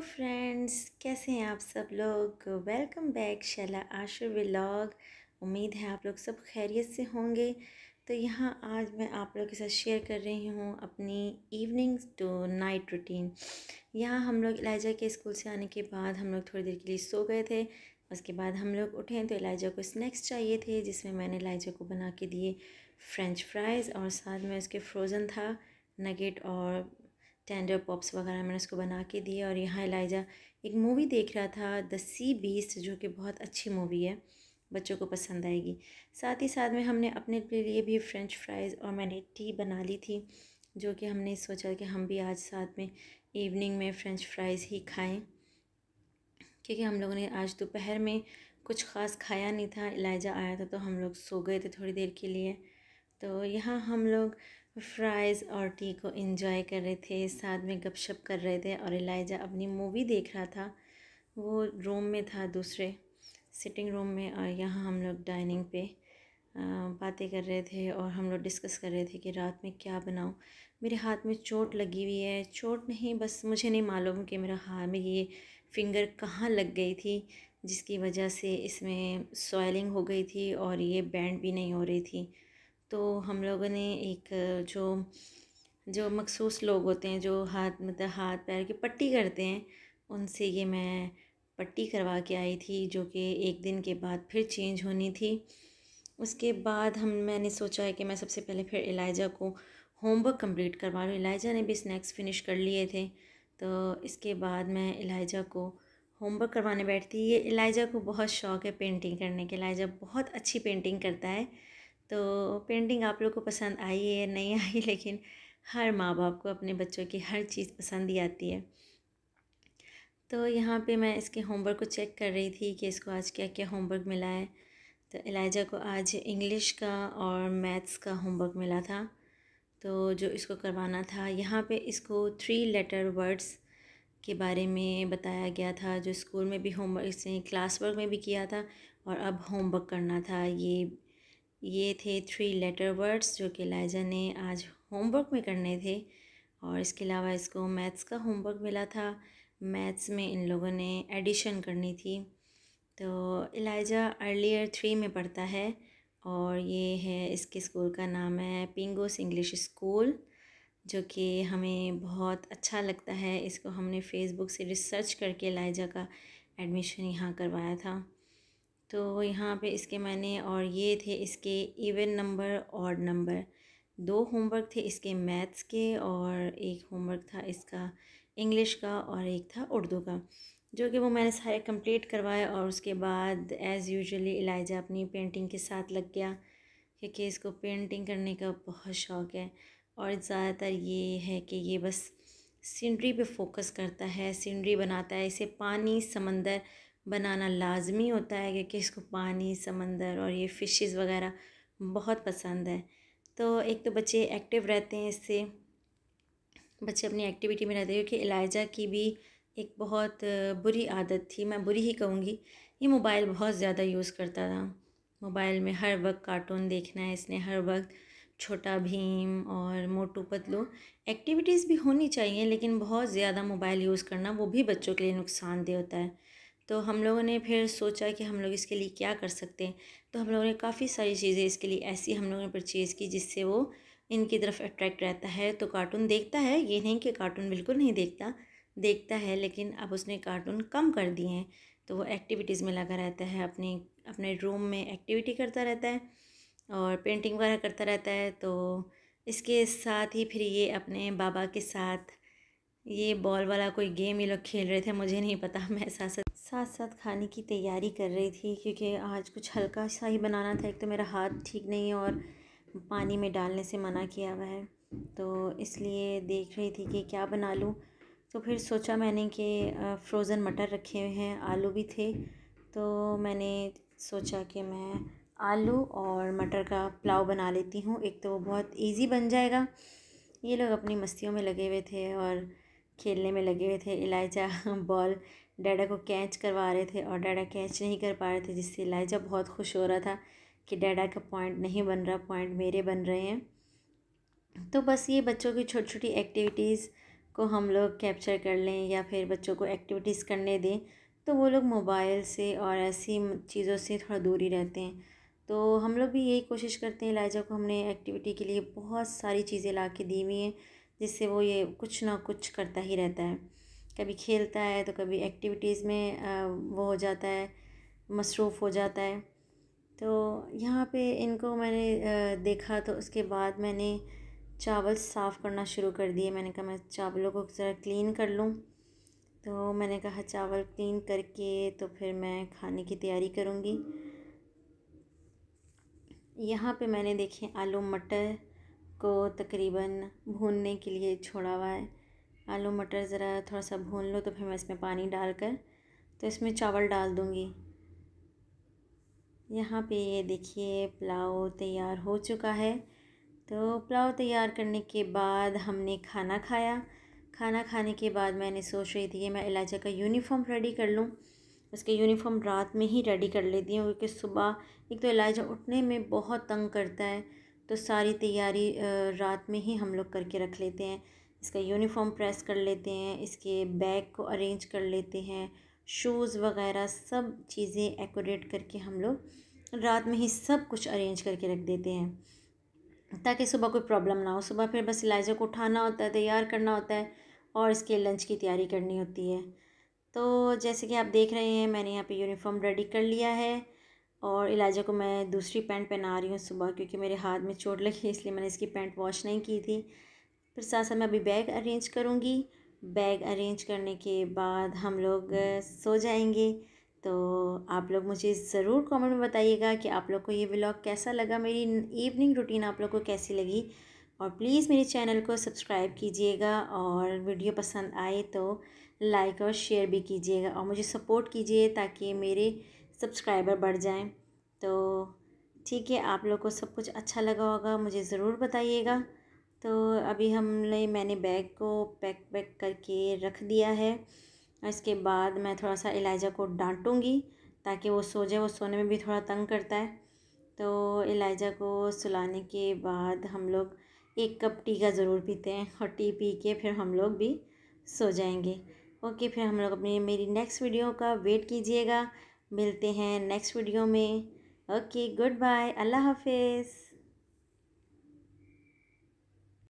hello friends कैसे हैं आप सब लोग welcome back Shaila Ashar vlog उम्मीद है आप लोग सब खैरियत से होंगे तो यहाँ आज मैं आप लोग के साथ शेयर कर रही हूँ अपनी इवनिंग टू नाइट रूटीन यहाँ हम लोग इलाइजा के स्कूल से आने के बाद हम लोग थोड़ी देर के लिए सो गए थे उसके बाद हम लोग उठे तो इलाइजा को स्नैक्स चाहिए थे जिसमें मैंने इलाइजा को बना के दिए फ्रेंच फ्राइज़ और साथ में उसके फ्रोज़न था नगेट और टेंडर पॉप्स वगैरह मैंने उसको बना के दिए और यहाँ एलाइजा एक मूवी देख रहा था द सी बीस्ट जो कि बहुत अच्छी मूवी है बच्चों को पसंद आएगी साथ ही साथ में हमने अपने लिए भी फ्रेंच फ्राइज़ और मैंने टी बना ली थी जो कि हमने सोचा कि हम भी आज साथ में इवनिंग में फ़्रेंच फ्राइज़ ही खाएं क्योंकि हम लोगों ने आज दोपहर में कुछ ख़ास खाया नहीं था इलाइजा आया था तो हम लोग सो गए थे थोड़ी देर के लिए तो यहाँ हम लोग फ्राइज़ और टी को इंजॉय कर रहे थे साथ में गपशप कर रहे थे और एलाइजा अपनी मूवी देख रहा था वो रूम में था दूसरे सिटिंग रूम में और यहाँ हम लोग डाइनिंग पे बातें कर रहे थे और हम लोग डिस्कस कर रहे थे कि रात में क्या बनाऊँ मेरे हाथ में चोट लगी हुई है चोट नहीं बस मुझे नहीं मालूम कि मेरा हाथ में ये फिंगर कहाँ लग गई थी जिसकी वजह से इसमें सॉयलिंग हो गई थी और ये बैंड भी नहीं हो रही थी तो हम लोगों ने एक जो जो मखसूस लोग होते हैं जो हाथ मतलब हाथ पैर की पट्टी करते हैं उनसे ये मैं पट्टी करवा के आई थी जो कि एक दिन के बाद फिर चेंज होनी थी उसके बाद हम मैंने सोचा है कि मैं सबसे पहले फिर एलाइजा को होमवर्क कंप्लीट करवा लूँ एलाइजा ने भी स्नैक्स फिनिश कर लिए थे तो इसके बाद मैं एलाइजा को होमवर्क करवाने बैठती ये एलाइजा को बहुत शौक़ है पेंटिंग करने के एलाइजा बहुत अच्छी पेंटिंग करता है तो पेंटिंग आप लोग को पसंद आई है नहीं आई लेकिन हर माँ बाप को अपने बच्चों की हर चीज़ पसंद ही आती है तो यहाँ पे मैं इसके होमवर्क को चेक कर रही थी कि इसको आज क्या क्या होमवर्क मिला है तो एलाइजा को आज इंग्लिश का और मैथ्स का होमवर्क मिला था तो जो इसको करवाना था यहाँ पे इसको थ्री लेटर वर्ड्स के बारे में बताया गया था जो स्कूल में भी होमवर्क इसने क्लास वर्क में भी किया था और अब होमवर्क करना था ये ये थे थ्री लेटर वर्ड्स जो कि लाइजा ने आज होमवर्क में करने थे और इसके अलावा इसको मैथ्स का होमवर्क मिला था मैथ्स में इन लोगों ने एडिशन करनी थी तो इलाइजा अर्लियर थ्री में पढ़ता है और ये है इसके स्कूल का नाम है पिंगोस इंग्लिश स्कूल जो कि हमें बहुत अच्छा लगता है इसको हमने फेसबुक से रिसर्च करके इलाइजा का एडमिशन यहाँ करवाया था तो यहाँ पे इसके मैंने और ये थे इसके इवन नंबर और नंबर दो होमवर्क थे इसके मैथ्स के और एक होमवर्क था इसका इंग्लिश का और एक था उर्दू का जो कि वो मैंने सारे कंप्लीट करवाए और उसके बाद एज़ यूजुअली इलाइजा अपनी पेंटिंग के साथ लग गया क्योंकि इसको पेंटिंग करने का बहुत शौक़ है और ज़्यादातर ये है कि ये बस सीनरी पे फोकस करता है सीनरी बनाता है इसे पानी समंदर बनाना लाजमी होता है क्योंकि इसको पानी समंदर और ये फ़िशेस वगैरह बहुत पसंद है तो एक तो बच्चे एक्टिव रहते हैं इससे बच्चे अपनी एक्टिविटी में रहते हैं क्योंकि एलाइजा की भी एक बहुत बुरी आदत थी मैं बुरी ही कहूँगी ये मोबाइल बहुत ज़्यादा यूज़ करता था मोबाइल में हर वक्त कार्टून देखना है इसने हर वक्त छोटा भीम और मोटू पतलू एक्टिविटीज़ भी होनी चाहिए लेकिन बहुत ज़्यादा मोबाइल यूज़ करना वो भी बच्चों के लिए नुकसानदेह होता है तो हम लोगों ने फिर सोचा कि हम लोग इसके लिए क्या कर सकते हैं तो हम लोगों ने काफ़ी सारी चीज़ें इसके लिए ऐसी हम लोगों ने परचेज़ की जिससे वो इनकी तरफ अट्रैक्ट रहता है तो कार्टून देखता है ये नहीं कि कार्टून बिल्कुल नहीं देखता देखता है लेकिन अब उसने कार्टून कम कर दिए हैं तो वो एक्टिविटीज़ में लगा रहता है अपने अपने रूम में एक्टिविटी करता रहता है और पेंटिंग वगैरह करता रहता है तो इसके साथ ही फिर ये अपने बाबा के साथ ये बॉल वाला कोई गेम ये लोग खेल रहे थे मुझे नहीं पता मैं साथ साथ साथ साथ खाने की तैयारी कर रही थी क्योंकि आज कुछ हल्का सा ही बनाना था एक तो मेरा हाथ ठीक नहीं है और पानी में डालने से मना किया हुआ है तो इसलिए देख रही थी कि क्या बना लूँ तो फिर सोचा मैंने कि फ्रोज़न मटर रखे हुए हैं आलू भी थे तो मैंने सोचा कि मैं आलू और मटर का पुलाव बना लेती हूँ एक तो वो बहुत इजी बन जाएगा ये लोग अपनी मस्तियों में लगे हुए थे और खेलने में लगे हुए थे इलायचा बॉल डैडा को कैच करवा रहे थे और डैडा कैच नहीं कर पा रहे थे जिससे लाइजा बहुत खुश हो रहा था कि डैडा का पॉइंट नहीं बन रहा पॉइंट मेरे बन रहे हैं तो बस ये बच्चों की छोटी छोटी एक्टिविटीज़ को हम लोग कैप्चर कर लें या फिर बच्चों को एक्टिविटीज़ करने दें तो वो लोग मोबाइल से और ऐसी चीज़ों से थोड़ा दूरी रहते हैं तो हम लोग भी यही कोशिश करते हैं लाइजा को हमने एक्टिविटी के लिए बहुत सारी चीज़ें ला के दी हुई हैं जिससे वो ये कुछ ना कुछ करता ही रहता है कभी खेलता है तो कभी एक्टिविटीज़ में वो हो जाता है मसरूफ़ हो जाता है तो यहाँ पे इनको मैंने देखा तो उसके बाद मैंने चावल साफ़ करना शुरू कर दिए मैंने कहा मैं चावलों को ज़रा क्लीन कर लूँ तो मैंने कहा चावल क्लीन करके तो फिर मैं खाने की तैयारी करूँगी यहाँ पे मैंने देखे आलू मटर को तकरीबन भूनने के लिए छोड़ा हुआ है आलू मटर ज़रा थोड़ा सा भून लो तो फिर मैं इसमें पानी डालकर तो इसमें चावल डाल दूँगी यहाँ पे ये देखिए पुलाव तैयार हो चुका है तो पुलाव तैयार करने के बाद हमने खाना खाया खाना खाने के बाद मैंने सोच रही थी कि मैं इलाजा का यूनिफॉर्म रेडी कर लूँ उसके यूनिफॉर्म रात में ही रेडी कर लेती हूँ क्योंकि सुबह एक तो इलाजा उठने में बहुत तंग करता है तो सारी तैयारी रात में ही हम लोग करके रख लेते हैं इसका यूनिफॉर्म प्रेस कर लेते हैं इसके बैग को अरेंज कर लेते हैं शूज़ वगैरह सब चीज़ें एकोरेट करके हम लोग रात में ही सब कुछ अरेंज करके रख देते हैं ताकि सुबह कोई प्रॉब्लम ना हो सुबह फिर बस इलाइजा को उठाना होता है तैयार करना होता है और इसके लंच की तैयारी करनी होती है तो जैसे कि आप देख रहे हैं मैंने यहाँ पे यूनिफॉर्म रेडी कर लिया है और इलाजा को मैं दूसरी पैंट पहना रही हूँ सुबह क्योंकि मेरे हाथ में चोट लगी इसलिए मैंने इसकी पैंट वॉश नहीं की थी फिर साथ साथ मैं अभी बैग अरेंज करूँगी बैग अरेंज करने के बाद हम लोग सो जाएंगे तो आप लोग मुझे ज़रूर कमेंट में बताइएगा कि आप लोग को ये ब्लॉग कैसा लगा मेरी इवनिंग रूटीन आप लोग को कैसी लगी और प्लीज़ मेरे चैनल को सब्सक्राइब कीजिएगा और वीडियो पसंद आए तो लाइक और शेयर भी कीजिएगा और मुझे सपोर्ट कीजिए ताकि मेरे सब्सक्राइबर बढ़ जाएं तो ठीक है आप लोग को सब कुछ अच्छा लगा होगा मुझे ज़रूर बताइएगा तो अभी हमने मैंने बैग को पैक पैक करके रख दिया है इसके बाद मैं थोड़ा सा इलाइजा को डांटूँगी ताकि वो सो जाए वो सोने में भी थोड़ा तंग करता है तो इलाइजा को सुलाने के बाद हम लोग एक कप टी का ज़रूर पीते हैं और टी पी के फिर हम लोग भी सो जाएंगे ओके फिर हम लोग अपनी मेरी नेक्स्ट वीडियो का वेट कीजिएगा मिलते हैं नेक्स्ट वीडियो में ओके गुड बाय अल्लाह हाफिज़